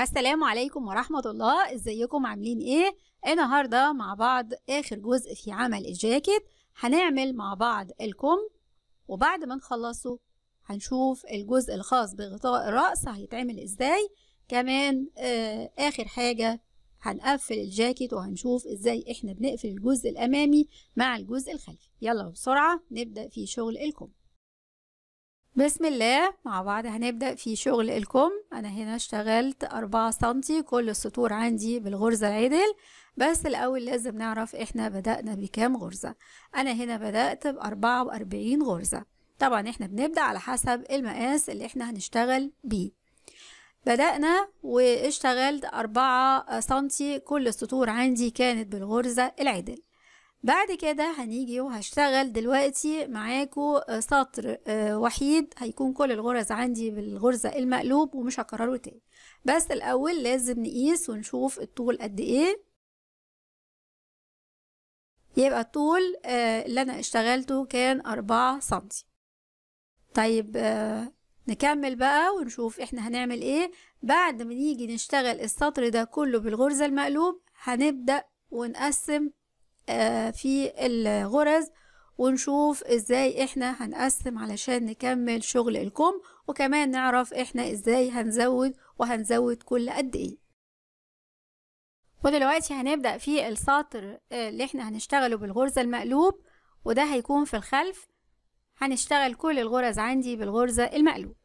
السلام عليكم ورحمة الله ازيكم عاملين ايه النهاردة مع بعض اخر جزء في عمل الجاكيت هنعمل مع بعض الكم وبعد ما نخلصه هنشوف الجزء الخاص بغطاء الرأس هيتعمل ازاي كمان آه، اخر حاجة هنقفل الجاكيت وهنشوف ازاي احنا بنقفل الجزء الامامي مع الجزء الخلفي يلا بسرعة نبدأ في شغل الكم بسم الله مع بعض هنبدأ في شغل الكم أنا هنا اشتغلت أربعة سنتي كل السطور عندي بالغرزة العدل بس الأول لازم نعرف إحنا بدأنا بكام غرزة أنا هنا بدأت بأربعة وأربعين غرزة طبعا إحنا بنبدأ على حسب المقاس اللي إحنا هنشتغل بيه بدأنا واشتغلت أربعة سنتي كل السطور عندي كانت بالغرزة العدل بعد كده هنيجي وهشتغل دلوقتي معاكو آه، سطر آه، وحيد هيكون كل الغرز عندي بالغرزة المقلوب ومش هكرره تاني بس الأول لازم نقيس ونشوف الطول قد ايه يبقى الطول آه، اللي أنا اشتغلته كان أربعة سنتي طيب نكمل بقى ونشوف احنا هنعمل ايه بعد ما نيجي نشتغل السطر ده كله بالغرزة المقلوب هنبدأ ونقسم آه، في الغرز ونشوف ازاي احنا هنقسم علشان نكمل شغل الكم وكمان نعرف احنا ازاي هنزود وهنزود كل قد ايه ودلوقتي هنبدأ في السطر آه، اللي احنا هنشتغله بالغرزة المقلوب وده هيكون في الخلف هنشتغل كل الغرز عندي بالغرزة المقلوب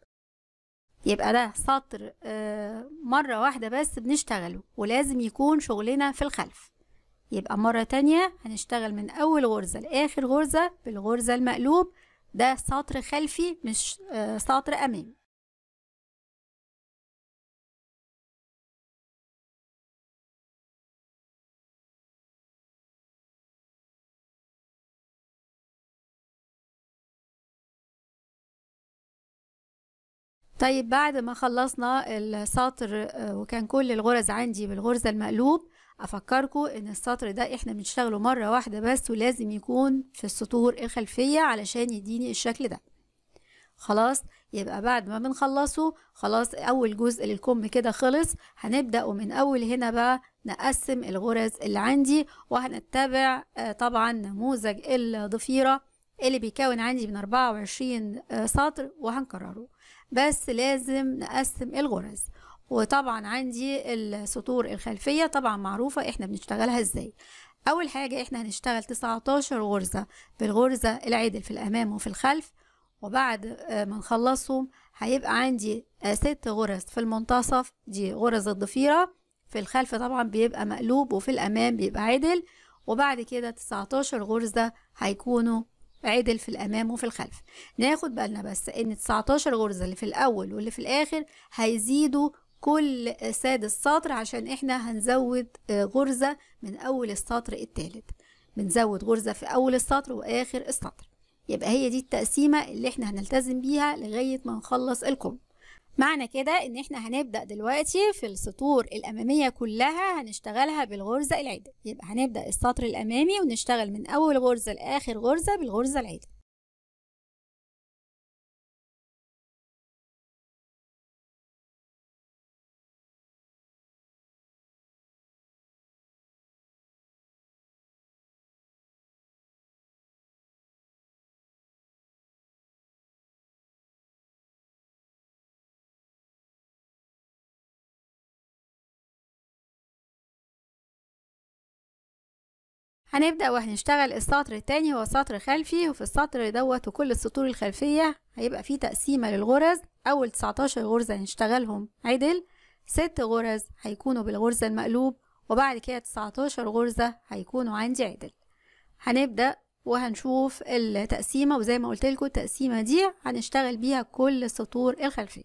يبقى ده سطر آه، مرة واحدة بس بنشتغله ولازم يكون شغلنا في الخلف يبقى مرة تانية هنشتغل من أول غرزة لآخر غرزة بالغرزة المقلوب ده سطر خلفي مش آه، سطر أمامي طيب بعد ما خلصنا السطر آه، وكان كل الغرز عندي بالغرزة المقلوب افكركم ان السطر ده احنا بنشتغله مره واحده بس ولازم يكون في السطور الخلفيه علشان يديني الشكل ده خلاص يبقى بعد ما بنخلصه خلاص اول جزء للكم كده خلص هنبدا ومن اول هنا بقى نقسم الغرز اللي عندي وهنتبع آه، طبعا نموذج الضفيره اللي بيكون عندي من 24 آه، سطر وهنكرره بس لازم نقسم الغرز وطبعا عندي السطور الخلفية طبعا معروفة احنا بنشتغلها ازاي اول حاجة احنا هنشتغل 19 غرزة في الغرزة العدل في الامام وفي الخلف وبعد آه، ما نخلصهم هيبقى عندي آه، ست غرز في المنتصف دي غرز الضفيرة في الخلف طبعا بيبقى مقلوب وفي الامام بيبقى عدل وبعد كده 19 غرزة هيكونوا عدل في الامام وفي الخلف ناخد بالنا بس ان 19 غرزة اللي في الاول واللي في الاخر هيزيدوا كل سادس سطر عشان احنا هنزود آه، غرزة من أول السطر التالت بنزود غرزة في أول السطر وآخر السطر يبقى هي دي التقسيمة اللي احنا هنلتزم بيها لغاية ما نخلص الكم معنى كده ان احنا هنبدأ دلوقتي في السطور الأمامية كلها هنشتغلها بالغرزة العدل يبقى هنبدأ السطر الأمامي ونشتغل من أول غرزة لآخر غرزة بالغرزة العدل هنبدأ وهنشتغل السطر التاني هو سطر خلفي وفي السطر دوت وكل السطور الخلفية هيبقى فيه تقسيمة للغرز أول 19 غرزة هنشتغلهم عدل ست غرز هيكونوا بالغرزة المقلوب وبعد كده 19 غرزة هيكونوا عندي عدل هنبدأ وهنشوف التقسيمة وزي ما قلت لكم التقسيمة دي هنشتغل بيها كل السطور الخلفية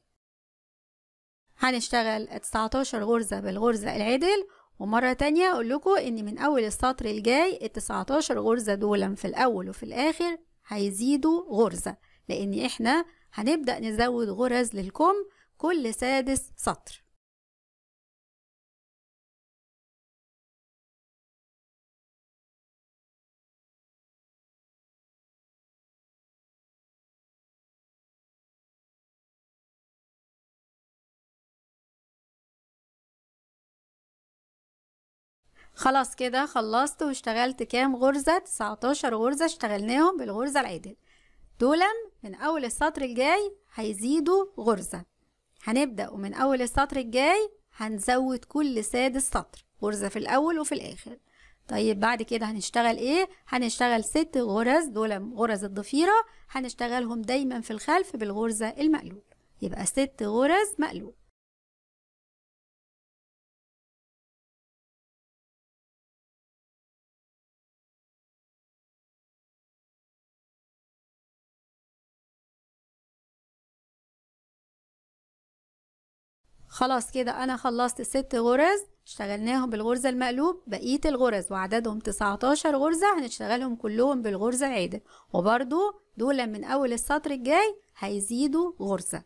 هنشتغل 19 غرزة بالغرزة العدل ومرة تانية أقول لكم إن من أول السطر الجاي التسعتاشر غرزة دولا في الأول وفي الآخر هيزيدوا غرزة لأن إحنا هنبدأ نزود غرز للكم كل سادس سطر خلاص كده خلصت واشتغلت كام غرزة 19 غرزة اشتغلناهم بالغرزة العدل دولا من أول السطر الجاي هيزيدوا غرزة هنبدأ ومن أول السطر الجاي هنزود كل سادس سطر غرزة في الأول وفي الآخر طيب بعد كده هنشتغل ايه هنشتغل ست غرز دول غرز الضفيرة هنشتغلهم دايما في الخلف بالغرزة المقلوب يبقى ست غرز مقلوب خلاص كده انا خلصت ست غرز اشتغلناهم بالغرزة المقلوب بقية الغرز وعددهم 19 غرزة هنشتغلهم كلهم بالغرزة عادل وبرضو دولا من أول السطر الجاي هيزيدوا غرزة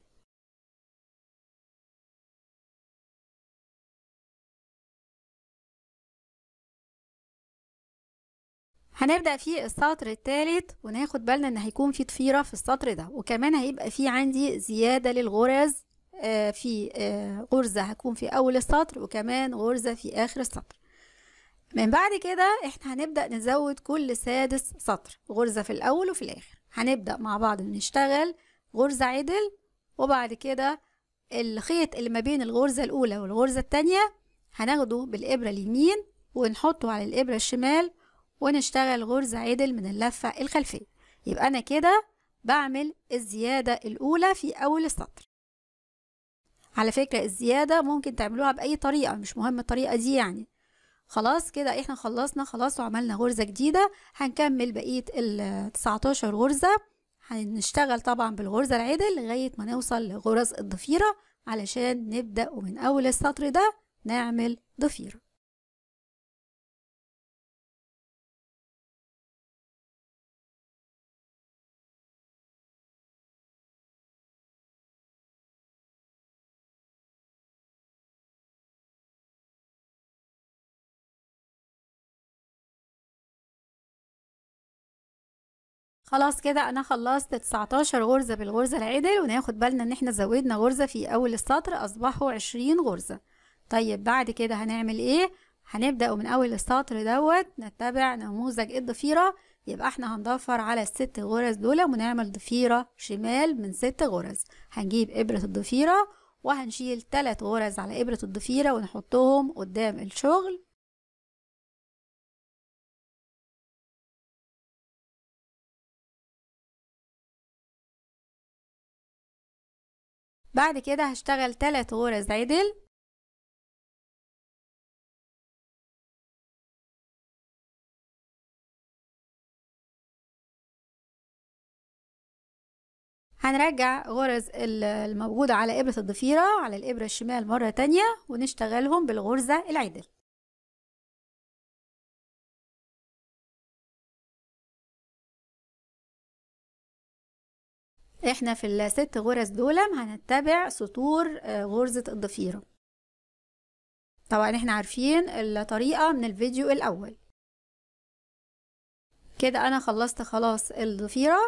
هنبدأ في السطر الثالث وناخد بالنا ان هيكون في ضفيرة في السطر ده وكمان هيبقى في عندي زيادة للغرز آه، في آه، غرزة هتكون في أول السطر وكمان غرزة في آخر السطر من بعد كده احنا هنبدأ نزود كل سادس سطر غرزة في الأول وفي الآخر هنبدأ مع بعض نشتغل غرزة عدل وبعد كده الخيط اللي ما بين الغرزة الأولى والغرزة التانية هناخده بالإبرة اليمين ونحطه على الإبرة الشمال ونشتغل غرزة عدل من اللفة الخلفية يبقى أنا كده بعمل الزيادة الأولى في أول السطر على فكرة الزيادة ممكن تعملوها بأي طريقة مش مهم الطريقة دي يعني خلاص كده احنا خلصنا خلاص وعملنا غرزة جديدة هنكمل بقية ال 19 غرزة هنشتغل طبعا بالغرزة العدل لغاية ما نوصل لغرز الضفيرة علشان نبدأ ومن أول السطر ده نعمل ضفيرة خلاص كده انا خلصت 19 غرزة بالغرزة العدل وناخد بالنا ان احنا زودنا غرزة في اول السطر اصبحوا 20 غرزة طيب بعد كده هنعمل ايه هنبدأ من اول السطر دوت نتبع نموذج الضفيرة يبقى احنا هنضفر على الست غرز دول ونعمل ضفيرة شمال من ست غرز هنجيب ابرة الضفيرة وهنشيل تلات غرز على ابرة الضفيرة ونحطهم قدام الشغل بعد كده هشتغل تلات غرز عدل هنرجع غرز الموجودة على إبرة الضفيرة على الإبرة الشمال مرة تانية ونشتغلهم بالغرزة العدل احنا في الست غرز دول هنتبع سطور آه، غرزة الضفيرة طبعا احنا عارفين الطريقة من الفيديو الاول كده انا خلصت خلاص الضفيرة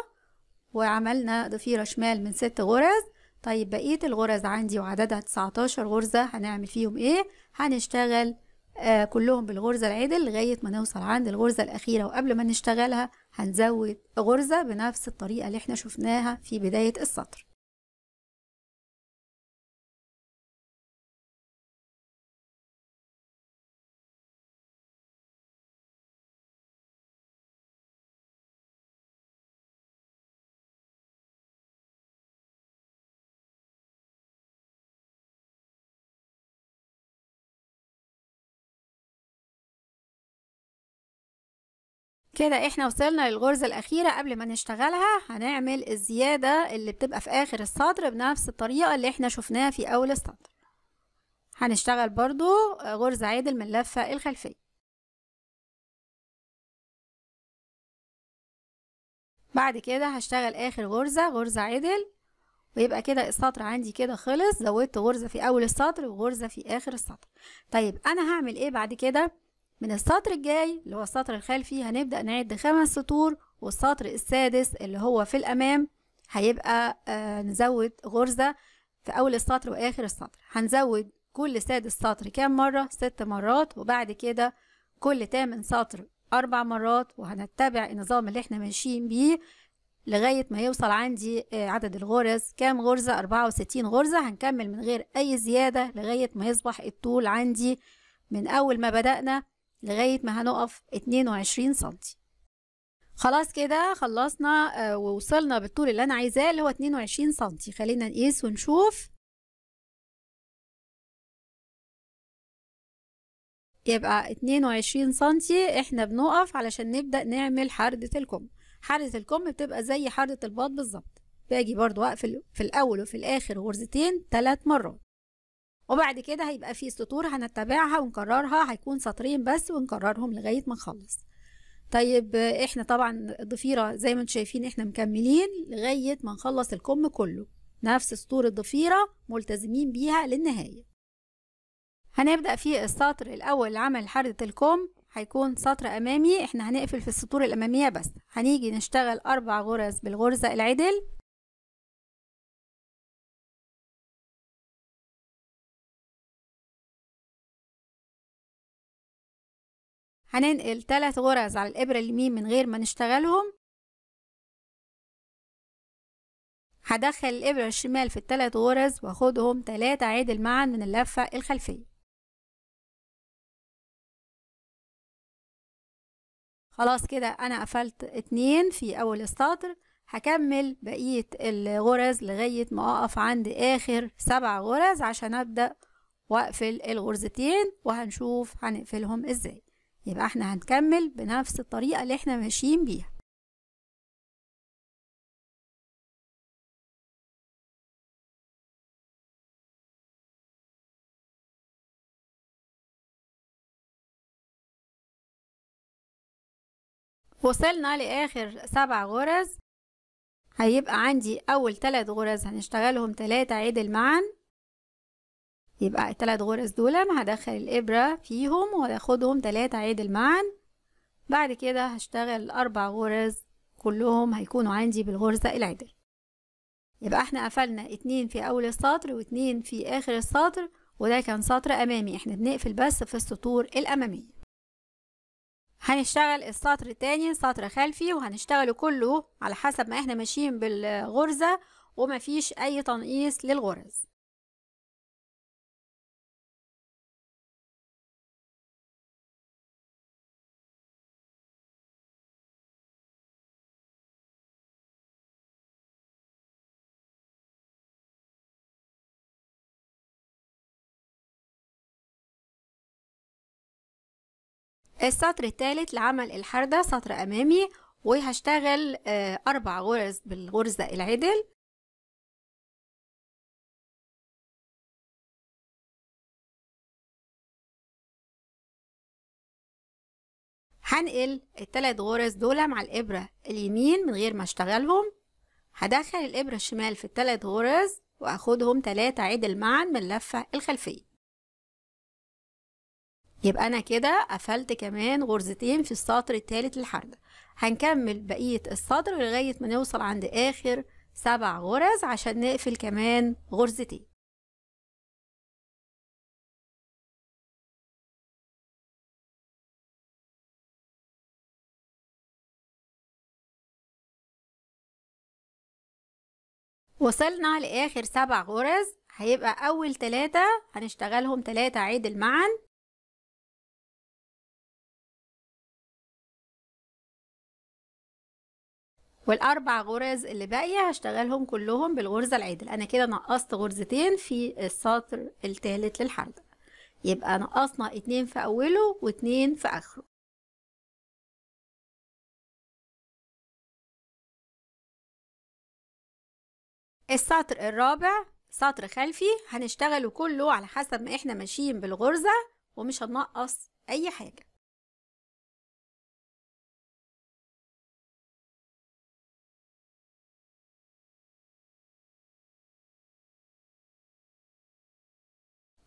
وعملنا ضفيرة شمال من ست غرز طيب بقية الغرز عندي وعددها 19 غرزة هنعمل فيهم ايه هنشتغل آه، كلهم بالغرزة العدل لغاية ما نوصل عند الغرزة الأخيرة وقبل ما نشتغلها هنزود غرزة بنفس الطريقة اللي احنا شفناها في بداية السطر كده احنا وصلنا للغرزة الأخيرة قبل ما نشتغلها هنعمل الزيادة اللي بتبقى في آخر السطر بنفس الطريقة اللي احنا شفناها في أول السطر هنشتغل برضو غرزة عادل من اللفة الخلفية بعد كده هشتغل آخر غرزة غرزة عدل ويبقى كده السطر عندي كده خلص زودت غرزة في أول السطر وغرزة في آخر السطر طيب أنا هعمل إيه بعد كده من السطر الجاي اللي هو السطر الخلفي هنبدأ نعد خمس سطور والسطر السادس اللي هو في الأمام هيبقى آه نزود غرزة في أول السطر وآخر السطر هنزود كل سادس سطر كام مرة ست مرات وبعد كده كل تامن سطر أربع مرات وهنتبع النظام اللي احنا ماشيين بيه لغاية ما يوصل عندي آه، عدد الغرز كام غرزة أربعة وستين غرزة هنكمل من غير أي زيادة لغاية ما يصبح الطول عندي من أول ما بدأنا لغاية ما هنقف 22 سنتي خلاص كده خلصنا آه، ووصلنا بالطول اللي انا عايزاه اللي هو 22 سنتي خلينا نقيس ونشوف يبقى 22 سنتي احنا بنقف علشان نبدأ نعمل حردة الكم حردة الكم بتبقى زي حردة الباط بالظبط باجي برضو اقفل في الاول وفي الاخر غرزتين ثلاث مرات وبعد كده هيبقى في سطور هنتبعها ونكررها هيكون سطرين بس ونكررهم لغاية ما نخلص طيب احنا طبعا الضفيرة زي ما انتم شايفين احنا مكملين لغاية ما نخلص الكم كله نفس سطور الضفيرة ملتزمين بيها للنهاية هنبدأ في السطر الأول لعمل حردة الكم هيكون سطر أمامي احنا هنقفل في السطور الأمامية بس هنيجي نشتغل أربع غرز بالغرزة العدل هننقل ثلاث غرز على الإبرة اليمين من غير ما نشتغلهم هدخل الإبرة الشمال في الثلاث غرز واخدهم تلاتة عدل معا من اللفة الخلفية خلاص كده أنا قفلت اتنين في أول السطر هكمل بقية الغرز لغاية ما أقف عند آخر سبع غرز عشان أبدأ وأقفل الغرزتين وهنشوف هنقفلهم إزاي يبقى احنا هنكمل بنفس الطريقة اللي احنا ماشيين بيها وصلنا لآخر سبع غرز هيبقى عندي أول تلات غرز هنشتغلهم تلاتة عدل معا يبقى التلات غرز دول انا هدخل الابرة فيهم وهاخدهم تلاتة عدل معا بعد كده هشتغل اربع غرز كلهم هيكونوا عندي بالغرزة العدل يبقى احنا قفلنا اتنين في اول السطر واتنين في اخر السطر وده كان سطر امامي احنا بنقفل بس في السطور الامامية هنشتغل السطر التاني سطر خلفي وهنشتغله كله على حسب ما احنا ماشيين بالغرزة ومفيش اي تنقيص للغرز السطر الثالث لعمل الحردة سطر أمامي وهشتغل آه، أربع غرز بالغرزة العدل هنقل التلات غرز دول مع الإبرة اليمين من غير ما اشتغلهم هدخل الإبرة الشمال في التلات غرز وأخدهم تلاتة عدل معا من اللفة الخلفية يبقى أنا كده قفلت كمان غرزتين في السطر التالت للحركة هنكمل بقية السطر لغاية ما نوصل عند آخر سبع غرز عشان نقفل كمان غرزتين وصلنا لآخر سبع غرز هيبقى أول تلاتة هنشتغلهم تلاتة عدل معا والاربع غرز اللي باقيه هشتغلهم كلهم بالغرزه العدل انا كده نقصت غرزتين في السطر الثالث للحلقه يبقى نقصنا اتنين في اوله واتنين في اخره السطر الرابع سطر خلفي هنشتغله كله على حسب ما احنا ماشيين بالغرزه ومش هنقص اي حاجه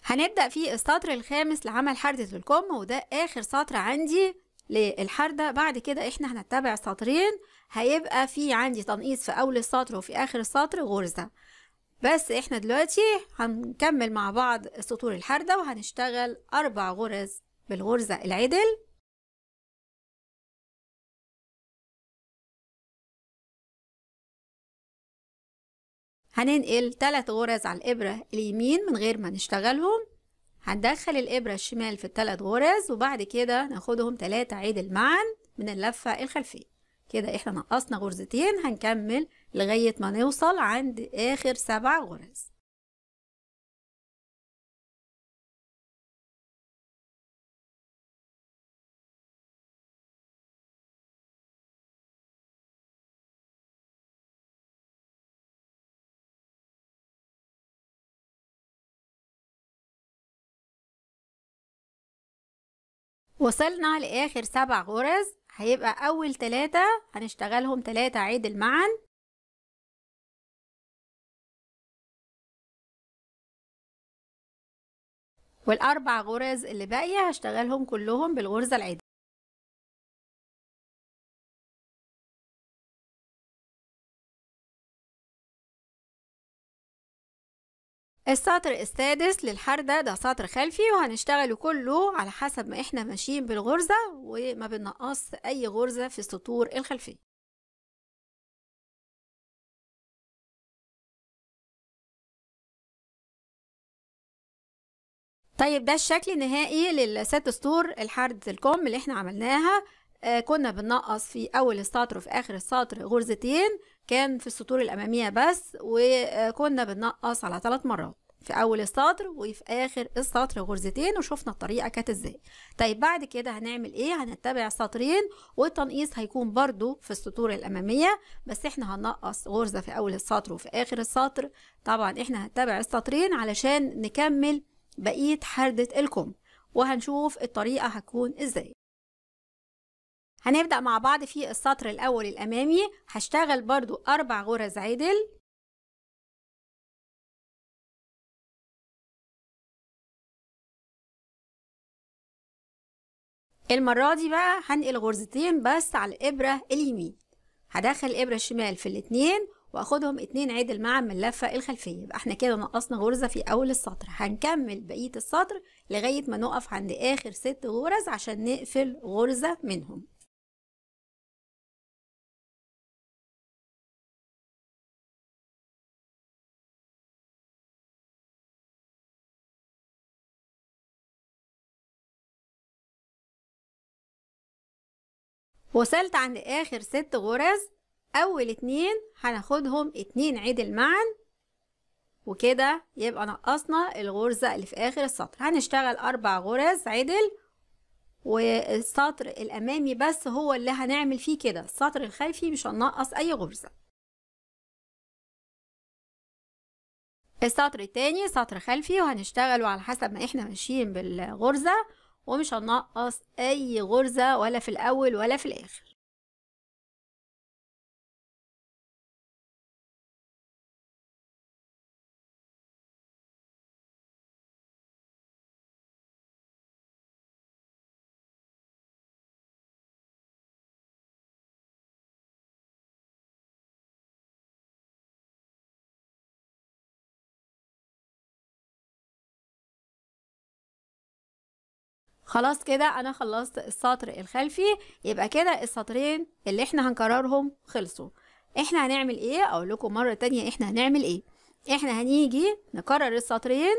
هنبدأ في السطر الخامس لعمل حردة الكم وده آخر سطر عندي للحردة بعد كده احنا هنتبع سطرين هيبقى في عندي تنقيص في أول السطر وفي آخر السطر غرزة بس احنا دلوقتي هنكمل مع بعض سطور الحردة وهنشتغل أربع غرز بالغرزة العدل هننقل تلات غرز على الإبرة اليمين من غير ما نشتغلهم هندخل الإبرة الشمال في التلات غرز وبعد كده ناخدهم تلاتة عدل معا من اللفة الخلفية كده احنا نقصنا غرزتين هنكمل لغاية ما نوصل عند آخر سبع غرز وصلنا لآخر سبع غرز هيبقى أول تلاتة هنشتغلهم تلاتة عدل معا والأربع غرز اللي باقية هشتغلهم كلهم بالغرزة العدل السطر السادس للحردة ده سطر خلفي وهنشتغله كله على حسب ما احنا ماشيين بالغرزة وما بنقص اي غرزة في السطور الخلفية طيب ده الشكل النهائي للست سطور الحرد الكم اللي احنا عملناها آه، كنا بننقص في اول السطر وفي اخر السطر غرزتين كان في السطور الأمامية بس وكنا بننقص على ثلاث مرات في أول السطر وفي آخر السطر غرزتين وشفنا الطريقة كانت ازاي طيب بعد كده هنعمل ايه هنتبع سطرين والتنقيص هيكون برضو في السطور الأمامية بس احنا هننقص غرزة في أول السطر وفي آخر السطر طبعا احنا هنتبع السطرين علشان نكمل بقية حردة الكم وهنشوف الطريقة هتكون ازاي هنبدأ مع بعض في السطر الأول الأمامي هشتغل برضو أربع غرز عدل المرة دي بقى هنقل غرزتين بس على الإبرة اليمين هدخل الإبرة الشمال في الاتنين واخدهم اتنين عدل مع اللفة الخلفية يبقى احنا كده نقصنا غرزة في أول السطر هنكمل بقية السطر لغاية ما نقف عند آخر ست غرز عشان نقفل غرزة منهم وصلت عند اخر ست غرز اول اتنين هناخدهم اتنين عدل معا وكده يبقى نقصنا الغرزة اللي في اخر السطر هنشتغل اربع غرز عدل والسطر الامامي بس هو اللي هنعمل فيه كده السطر الخلفي مش هنقص اي غرزة السطر التاني سطر خلفي وهنشتغله على حسب ما احنا ماشيين بالغرزة ومش هنقص اي غرزة ولا في الاول ولا في الاخر خلاص كده انا خلصت السطر الخلفي يبقى كده السطرين اللي احنا هنكررهم خلصوا احنا هنعمل ايه اقول لكم مره تانية احنا هنعمل ايه احنا هنيجي نكرر السطرين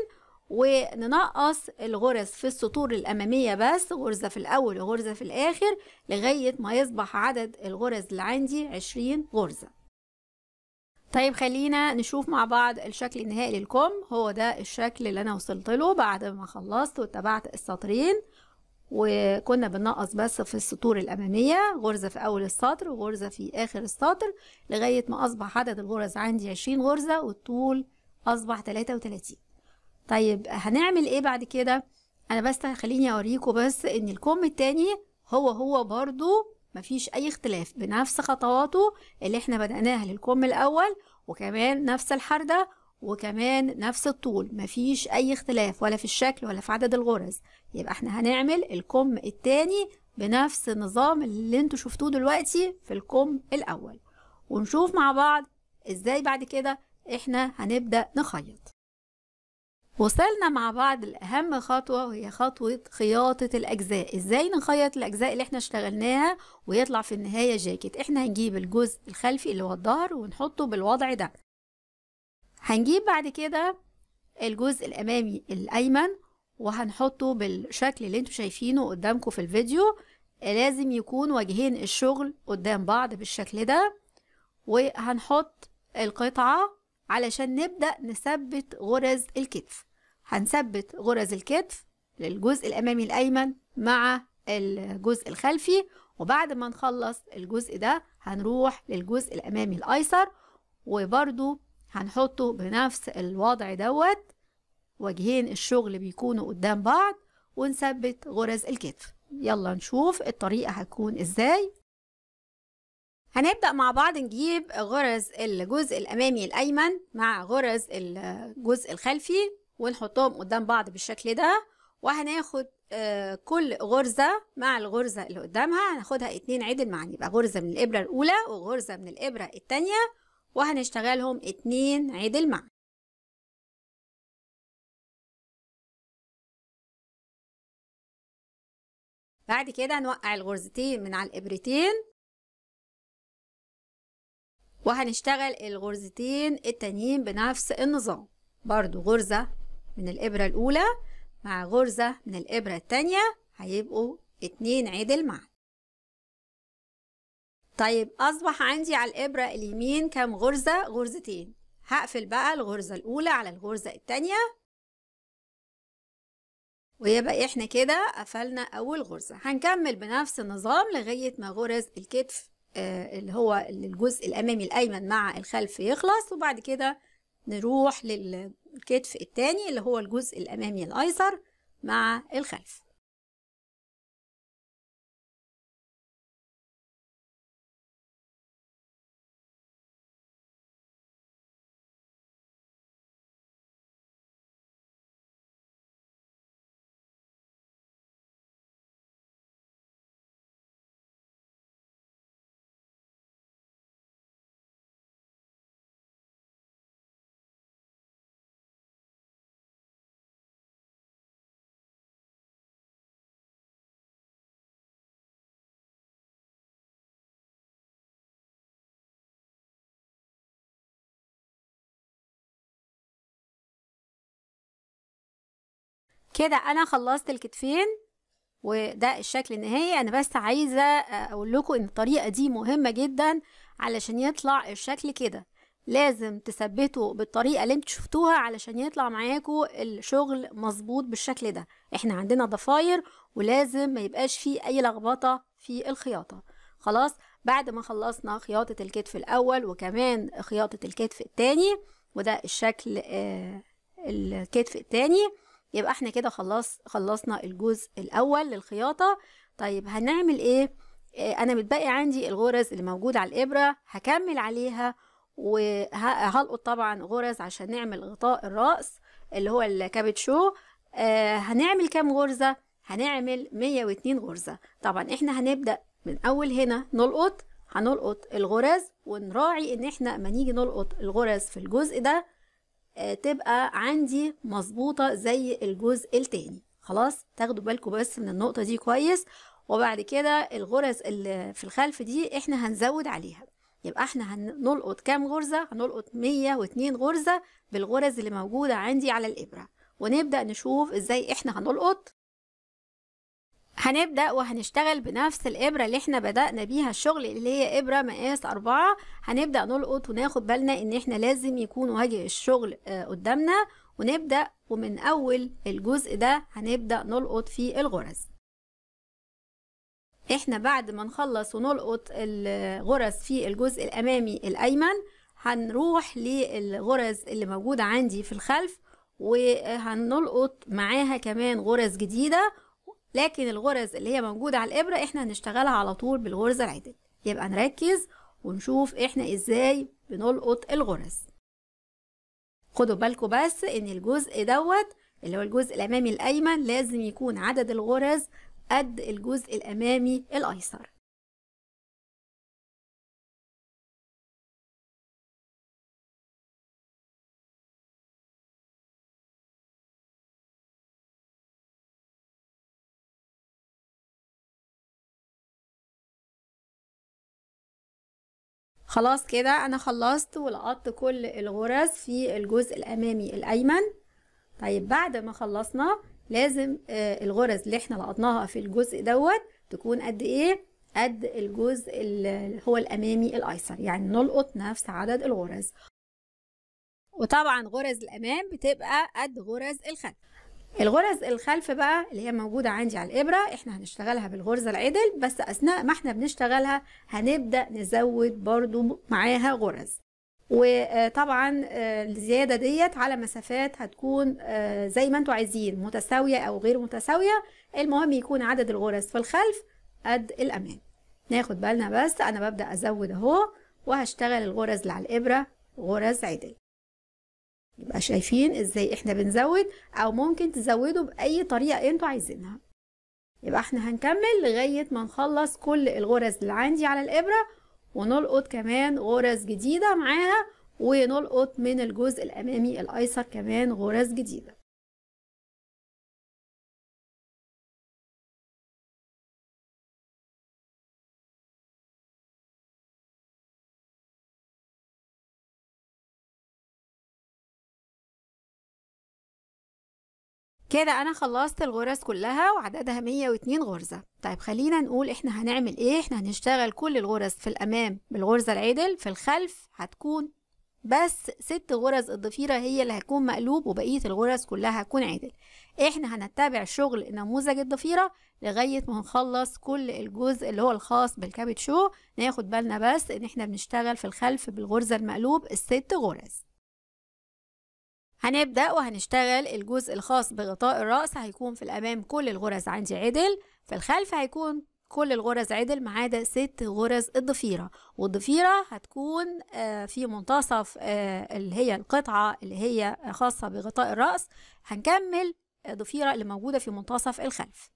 وننقص الغرز في السطور الاماميه بس غرزه في الاول وغرزه في الاخر لغايه ما يصبح عدد الغرز اللي عندي 20 غرزه طيب خلينا نشوف مع بعض الشكل النهائي للكم هو ده الشكل اللي انا وصلت له بعد ما خلصت واتبعت السطرين وكنا بننقص بس في السطور الأمامية غرزة في أول السطر وغرزة في آخر السطر لغاية ما أصبح عدد الغرز عندي 20 غرزة والطول أصبح 33 طيب هنعمل إيه بعد كده؟ أنا بس خليني أوريكم بس إن الكم التاني هو هو برضو مفيش أي اختلاف بنفس خطواته اللي إحنا بدأناها للكم الأول وكمان نفس الحردة وكمان نفس الطول مفيش أي اختلاف ولا في الشكل ولا في عدد الغرز يبقى احنا هنعمل الكم التاني بنفس النظام اللي انتوا شفتوه دلوقتي في الكم الأول ونشوف مع بعض ازاي بعد كده احنا هنبدأ نخيط وصلنا مع بعض لأهم خطوة وهي خطوة خياطة الأجزاء ازاي نخيط الأجزاء اللي احنا اشتغلناها ويطلع في النهاية جاكيت احنا هنجيب الجزء الخلفي اللي هو الظهر ونحطه بالوضع ده هنجيب بعد كده الجزء الامامي الايمن وهنحطه بالشكل اللي انتم شايفينه قدامكم في الفيديو لازم يكون وجهين الشغل قدام بعض بالشكل ده وهنحط القطعة علشان نبدأ نثبت غرز الكتف هنثبت غرز الكتف للجزء الأمامي الأيمن مع الجزء الخلفي وبعد ما نخلص الجزء ده هنروح للجزء الأمامي الأيسر وبرضو هنحطه بنفس الوضع دوت وجهين الشغل بيكونوا قدام بعض ونثبت غرز الكتف يلا نشوف الطريقة هتكون ازاي هنبدأ مع بعض نجيب غرز الجزء الأمامي الأيمن مع غرز الجزء الخلفي ونحطهم قدام بعض بالشكل ده وهناخد آه، كل غرزة مع الغرزة اللي قدامها هناخدها اتنين عدل معنى يبقى غرزة من الإبرة الأولى وغرزة من الإبرة التانية وهنشتغلهم اتنين عدل مع بعد كده هنوقع الغرزتين من على الإبرتين وهنشتغل الغرزتين التانيين بنفس النظام برضو غرزة من الإبرة الأولى مع غرزة من الإبرة التانية هيبقوا اتنين عدل مع طيب اصبح عندي على الابره اليمين كام غرزه غرزتين هقفل بقى الغرزه الاولى على الغرزه الثانيه ويبقى احنا كده قفلنا اول غرزة هنكمل بنفس النظام لغاية ما غرز الكتف آه، اللي هو الجزء الامامي الايمن مع الخلف يخلص وبعد كده نروح للكتف التاني اللي هو الجزء الامامي الايسر مع الخلف كده انا خلصت الكتفين وده الشكل النهائي انا بس عايزه اقول لكم ان الطريقه دي مهمه جدا علشان يطلع الشكل كده لازم تثبتوا بالطريقه اللي انتوا شفتوها علشان يطلع معاكم الشغل مظبوط بالشكل ده احنا عندنا ضفاير ولازم ما يبقاش فيه اي لخبطه في الخياطه خلاص بعد ما خلصنا خياطه الكتف الاول وكمان خياطه الكتف الثاني وده الشكل آه الكتف الثاني يبقى احنا كده خلاص خلصنا الجزء الاول للخياطه طيب هنعمل ايه آه، انا متبقي عندي الغرز اللي موجوده على الابره هكمل عليها وهلقط طبعا غرز عشان نعمل غطاء الراس اللي هو الكابتشو آه هنعمل كام غرزه هنعمل 102 غرزه طبعا احنا هنبدا من اول هنا نلقط هنلقط الغرز ونراعي ان احنا ما نيجي نلقط الغرز في الجزء ده آه، تبقى عندي مظبوطة زي الجزء التاني خلاص تاخدوا بالكم بس من النقطة دي كويس وبعد كده الغرز اللي في الخلف دي احنا هنزود عليها يبقى احنا هنلقط كام غرزة هنلقط 102 غرزة بالغرز اللي موجودة عندي على الإبرة ونبدأ نشوف ازاي احنا هنلقط هنبدأ وهنشتغل بنفس الإبرة اللي احنا بدأنا بيها الشغل اللي هي إبرة مقاس أربعة هنبدأ نلقط وناخد بالنا إن احنا لازم يكون وجه الشغل آه، قدامنا ونبدأ ومن أول الجزء ده هنبدأ نلقط في الغرز احنا بعد ما نخلص ونلقط الغرز في الجزء الأمامي الأيمن هنروح للغرز اللي موجودة عندي في الخلف وهنلقط معاها كمان غرز جديدة لكن الغرز اللي هي موجودة على الإبرة إحنا هنشتغلها على طول بالغرزة العدل يبقى نركز ونشوف إحنا إزاي بنلقط الغرز خدوا بالكم بس إن الجزء دوت اللي هو الجزء الأمامي الأيمن لازم يكون عدد الغرز قد الجزء الأمامي الأيسر خلاص كده انا خلصت ولقطت كل الغرز في الجزء الامامي الايمن طيب بعد ما خلصنا لازم آه، الغرز اللي احنا لقطناها في الجزء دوت تكون قد ايه قد الجزء اللي هو الامامي الايسر يعني نلقط نفس عدد الغرز وطبعا غرز الامام بتبقى قد غرز الخلف الغرز الخلف بقى اللي هي موجودة عندي على الإبرة احنا هنشتغلها بالغرزة العدل بس أثناء ما احنا بنشتغلها هنبدأ نزود برضو معاها غرز وطبعا آه، الزيادة ديت على مسافات هتكون آه، زي ما انتوا عايزين متساوية أو غير متساوية المهم يكون عدد الغرز في الخلف قد الأمان ناخد بالنا بس أنا ببدأ أزود أهو وهشتغل الغرز اللي على الإبرة غرز عدل يبقى شايفين ازاي احنا بنزود او ممكن تزودوا باي طريقه انتوا عايزينها يبقى احنا هنكمل لغايه ما نخلص كل الغرز اللي عندي على الابره ونلقط كمان غرز جديده معاها ونلقط من الجزء الامامي الايسر كمان غرز جديده كده انا خلصت الغرز كلها وعددها 102 غرزه طيب خلينا نقول احنا هنعمل ايه احنا هنشتغل كل الغرز في الامام بالغرزه العدل في الخلف هتكون بس ست غرز الضفيره هي اللي هتكون مقلوب وبقيه الغرز كلها هتكون عدل احنا هنتبع شغل نموذج الضفيره لغايه ما هنخلص كل الجزء اللي هو الخاص بالكابتشو ناخد بالنا بس ان احنا بنشتغل في الخلف بالغرزه المقلوب الست غرز هنبدأ وهنشتغل الجزء الخاص بغطاء الرأس هيكون في الأمام كل الغرز عندي عدل في الخلف هيكون كل الغرز عدل ما عدا ست غرز الضفيرة والضفيرة هتكون آه، في منتصف آه، اللي هي القطعة اللي هي خاصة بغطاء الرأس هنكمل ضفيرة اللي موجودة في منتصف الخلف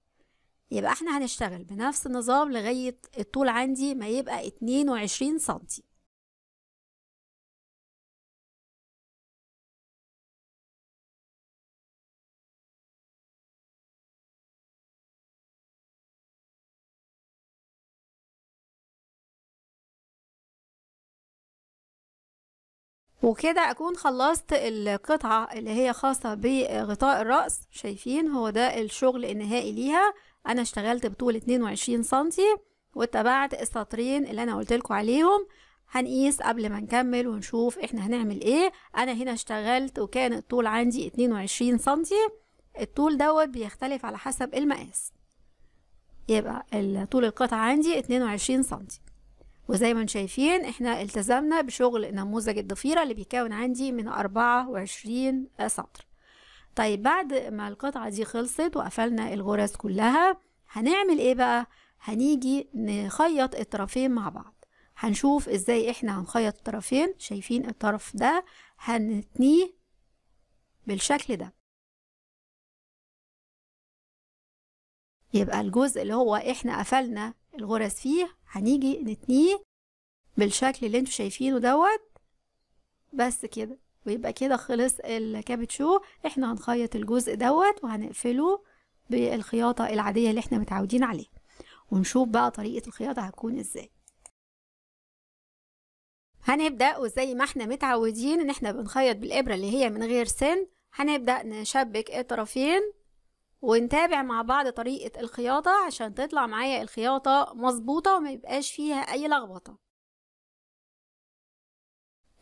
يبقى احنا هنشتغل بنفس النظام لغاية الطول عندي ما يبقى 22 سنتي وكده اكون خلصت القطعة اللي هي خاصة بغطاء الرأس شايفين هو ده الشغل النهائي ليها انا اشتغلت بطول 22 سنتي واتبعت السطرين اللي انا قلت لكم عليهم هنقيس قبل ما نكمل ونشوف احنا هنعمل ايه انا هنا اشتغلت وكان الطول عندي 22 سنتي الطول دوت بيختلف على حسب المقاس يبقى طول القطعة عندي 22 سنتي وزي ما انتم شايفين احنا التزمنا بشغل نموذج الضفيرة اللي بيكون عندي من 24 سطر طيب بعد ما القطعة دي خلصت وقفلنا الغرز كلها هنعمل ايه بقى هنيجي نخيط الطرفين مع بعض هنشوف ازاي احنا هنخيط الطرفين شايفين الطرف ده هنتنيه بالشكل ده يبقى الجزء اللي هو احنا قفلنا الغرز فيه هنيجي نتنيه بالشكل اللي انتوا شايفينه دوت بس كده ويبقى كده خلص الكابتشو احنا هنخيط الجزء دوت وهنقفله بالخياطة العادية اللي احنا متعودين عليها ونشوف بقى طريقة الخياطة هتكون ازاي هنبدأ وزي ما احنا متعودين ان احنا بنخيط بالإبرة اللي هي من غير سن هنبدأ نشبك الطرفين ونتابع مع بعض طريقة الخياطة عشان تطلع معايا الخياطة مظبوطة وما يبقاش فيها أي لغبطة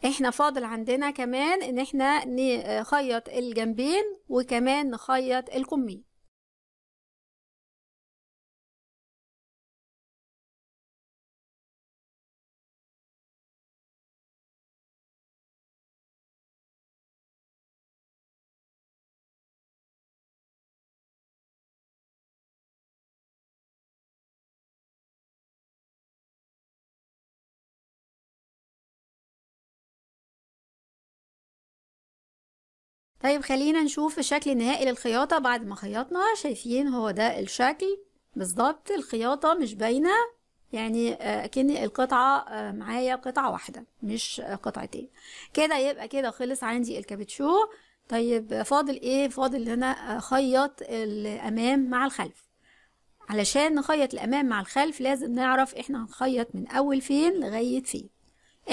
احنا فاضل عندنا كمان ان احنا نخيط الجنبين وكمان نخيط الكمين طيب خلينا نشوف الشكل النهائي للخياطة بعد ما خيطنا شايفين هو ده الشكل بالظبط الخياطة مش باينة يعني آه، اكن القطعة آه، معايا قطعة واحدة مش قطعتين كده يبقى كده خلص عندي الكابتشو طيب فاضل ايه فاضل ان انا اخيط الامام مع الخلف علشان نخيط الامام مع الخلف لازم نعرف احنا هنخيط من اول فين لغاية فين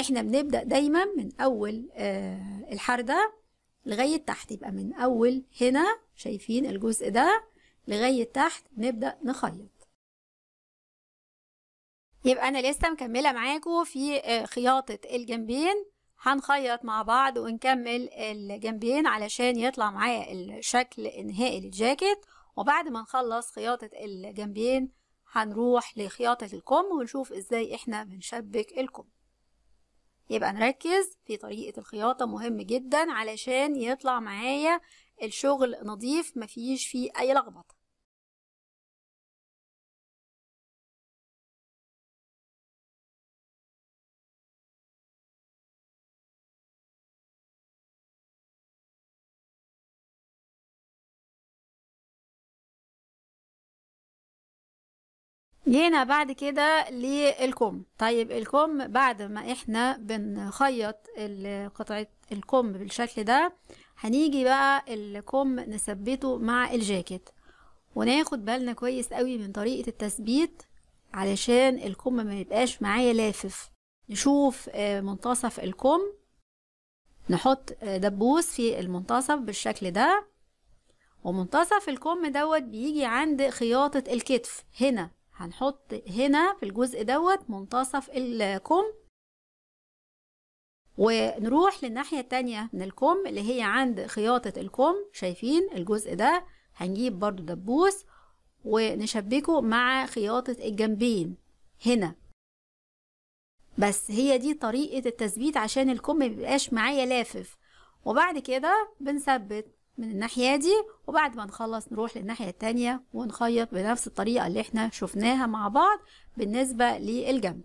احنا بنبدأ دايما من اول آه، الحردة لغاية تحت يبقى من أول هنا شايفين الجزء ده لغاية تحت نبدأ نخيط يبقى أنا لسه مكملة معاكم في آه، خياطة الجنبين هنخيط مع بعض ونكمل الجنبين علشان يطلع معايا الشكل النهائي للجاكيت وبعد ما نخلص خياطة الجنبين هنروح لخياطة الكم ونشوف ازاي احنا بنشبك الكم يبقى نركز في طريقة الخياطة مهم جدا علشان يطلع معايا الشغل نظيف مفيش فيه أي لخبطة جينا بعد كده للكم طيب الكم بعد ما احنا بنخيط قطعة الكم بالشكل ده هنيجي بقى الكم نثبته مع الجاكيت وناخد بالنا كويس قوي من طريقة التثبيت علشان الكم ما يبقاش معايا لافف نشوف آه، منتصف الكم نحط آه، دبوس في المنتصف بالشكل ده ومنتصف الكم دوت بيجي عند خياطة الكتف هنا هنحط هنا في الجزء دوت منتصف الكم ونروح للناحية التانية من الكم اللي هي عند خياطة الكم شايفين الجزء ده هنجيب برضو دبوس ونشبكه مع خياطة الجنبين هنا بس هي دي طريقة التثبيت عشان الكم ميبقاش معايا لافف وبعد كده بنثبت من الناحية دي وبعد ما نخلص نروح للناحية التانية ونخيط بنفس الطريقة اللي احنا شفناها مع بعض بالنسبة للجنب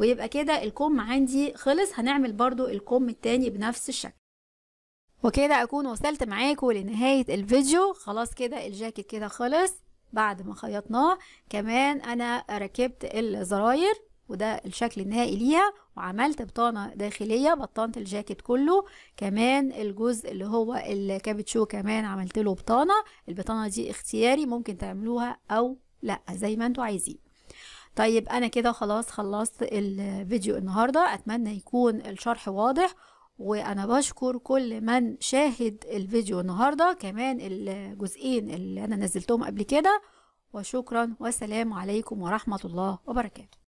ويبقى كده الكم عندي خلص هنعمل برضو الكم التاني بنفس الشكل وكده اكون وصلت معاكم لنهاية الفيديو خلاص كده الجاكيت كده خلص بعد ما خيطناه كمان انا ركبت الزراير وده الشكل النهائي ليها وعملت بطانة داخلية بطنت الجاكيت كله كمان الجزء اللي هو الكابتشو كمان عملت له بطانة البطانة دي اختياري ممكن تعملوها او لا زي ما انتوا عايزين طيب انا كده خلاص خلصت الفيديو النهاردة اتمنى يكون الشرح واضح وانا بشكر كل من شاهد الفيديو النهاردة كمان الجزئين اللي انا نزلتهم قبل كده وشكرا والسلام عليكم ورحمة الله وبركاته